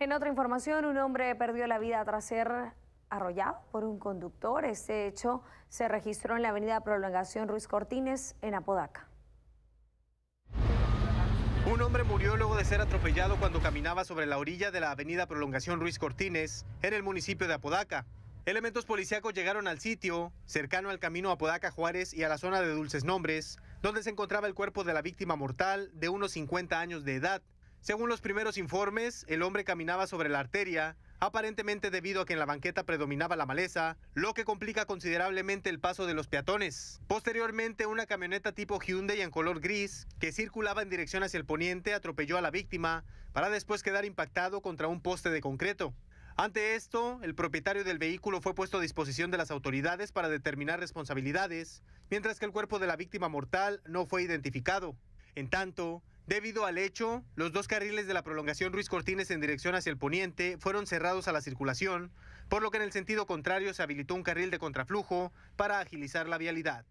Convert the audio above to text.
En otra información, un hombre perdió la vida tras ser arrollado por un conductor. Este hecho se registró en la avenida Prolongación Ruiz Cortines, en Apodaca. Un hombre murió luego de ser atropellado cuando caminaba sobre la orilla de la avenida Prolongación Ruiz Cortines, en el municipio de Apodaca. Elementos policíacos llegaron al sitio, cercano al camino Apodaca Juárez y a la zona de Dulces Nombres, donde se encontraba el cuerpo de la víctima mortal de unos 50 años de edad, según los primeros informes, el hombre caminaba sobre la arteria, aparentemente debido a que en la banqueta predominaba la maleza, lo que complica considerablemente el paso de los peatones. Posteriormente, una camioneta tipo Hyundai en color gris, que circulaba en dirección hacia el poniente, atropelló a la víctima, para después quedar impactado contra un poste de concreto. Ante esto, el propietario del vehículo fue puesto a disposición de las autoridades para determinar responsabilidades, mientras que el cuerpo de la víctima mortal no fue identificado. En tanto, Debido al hecho, los dos carriles de la prolongación Ruiz Cortines en dirección hacia el poniente fueron cerrados a la circulación, por lo que en el sentido contrario se habilitó un carril de contraflujo para agilizar la vialidad.